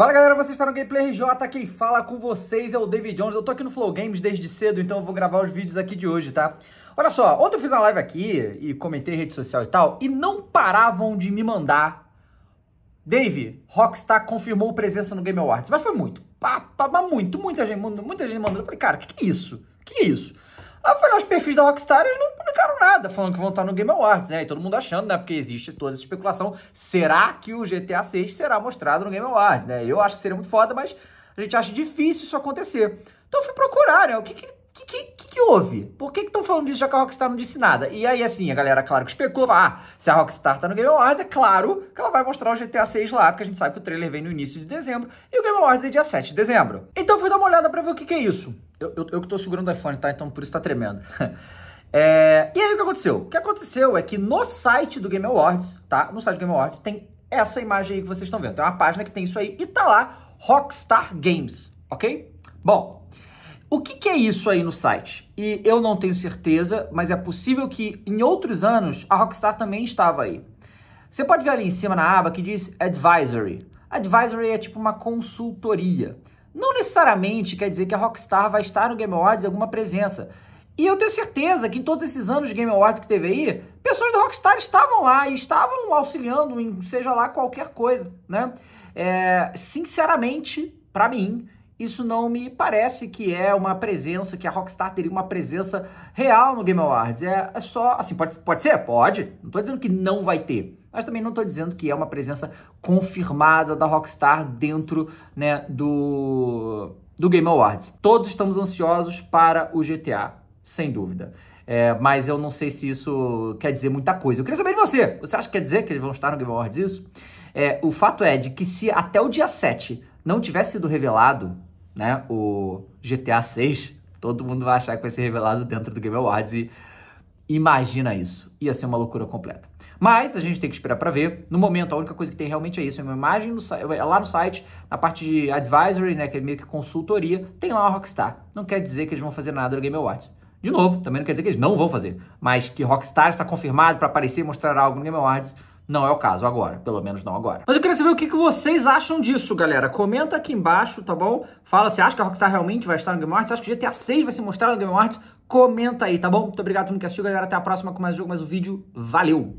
Fala galera, vocês estão no Gameplay RJ, quem fala com vocês é o David Jones, eu tô aqui no Flow Games desde cedo, então eu vou gravar os vídeos aqui de hoje, tá? Olha só, ontem eu fiz uma live aqui e comentei rede social e tal, e não paravam de me mandar Dave, Rockstar confirmou presença no Game Awards, mas foi muito, pá, pá, mas muito, muita gente, muita gente mandando, eu falei, cara, que que é isso? Que que é isso? Aí eu lá, os perfis da Rockstar, eles não publicaram nada, falando que vão estar no Game Awards, né? E todo mundo achando, né? Porque existe toda essa especulação. Será que o GTA 6 será mostrado no Game Awards, né? Eu acho que seria muito foda, mas a gente acha difícil isso acontecer. Então eu fui procurar, né? O que, que que, que, que, que houve? Por que estão falando disso já que a Rockstar não disse nada? E aí, assim, a galera, claro, que especula, ah, se a Rockstar tá no Game Awards, é claro que ela vai mostrar o GTA 6 lá, porque a gente sabe que o trailer vem no início de dezembro, e o Game Awards é dia 7 de dezembro. Então fui dar uma olhada pra ver o que, que é isso. Eu, eu, eu que tô segurando o iPhone, tá? Então por isso tá tremendo. é, e aí o que aconteceu? O que aconteceu é que no site do Game Awards, tá? No site do Game Awards tem essa imagem aí que vocês estão vendo. Tem uma página que tem isso aí e tá lá Rockstar Games, ok? Bom, o que, que é isso aí no site? E eu não tenho certeza, mas é possível que em outros anos a Rockstar também estava aí. Você pode ver ali em cima na aba que diz Advisory. Advisory é tipo uma consultoria não necessariamente quer dizer que a Rockstar vai estar no Game Awards em alguma presença. E eu tenho certeza que em todos esses anos de Game Awards que teve aí, pessoas da Rockstar estavam lá e estavam auxiliando em seja lá qualquer coisa, né? É, sinceramente, para mim, isso não me parece que é uma presença, que a Rockstar teria uma presença real no Game Awards. É, é só, assim, pode, pode ser? Pode. Não estou dizendo que não vai ter. Mas também não estou dizendo que é uma presença confirmada da Rockstar dentro né, do, do Game Awards. Todos estamos ansiosos para o GTA, sem dúvida. É, mas eu não sei se isso quer dizer muita coisa. Eu queria saber de você. Você acha que quer dizer que eles vão estar no Game Awards isso? É, o fato é de que se até o dia 7 não tivesse sido revelado né, o GTA 6, todo mundo vai achar que vai ser revelado dentro do Game Awards e imagina isso. Ia ser uma loucura completa. Mas a gente tem que esperar para ver. No momento, a única coisa que tem realmente é isso. É uma imagem no, é lá no site, na parte de advisory, né, que é meio que consultoria, tem lá uma Rockstar. Não quer dizer que eles vão fazer nada no Game Awards. De novo, também não quer dizer que eles não vão fazer, mas que Rockstar está confirmado para aparecer e mostrar algo no Game Awards, não é o caso agora, pelo menos não agora. Mas eu queria saber o que, vocês acham disso, galera. Comenta aqui embaixo, tá bom? Fala se acha que a Rockstar realmente vai estar no Game Awards, se acha que o GTA 6 vai se mostrar no Game Awards. Comenta aí, tá bom? Muito obrigado a todo mundo que assistiu, galera. Até a próxima com mais um jogo, mais um vídeo. Valeu!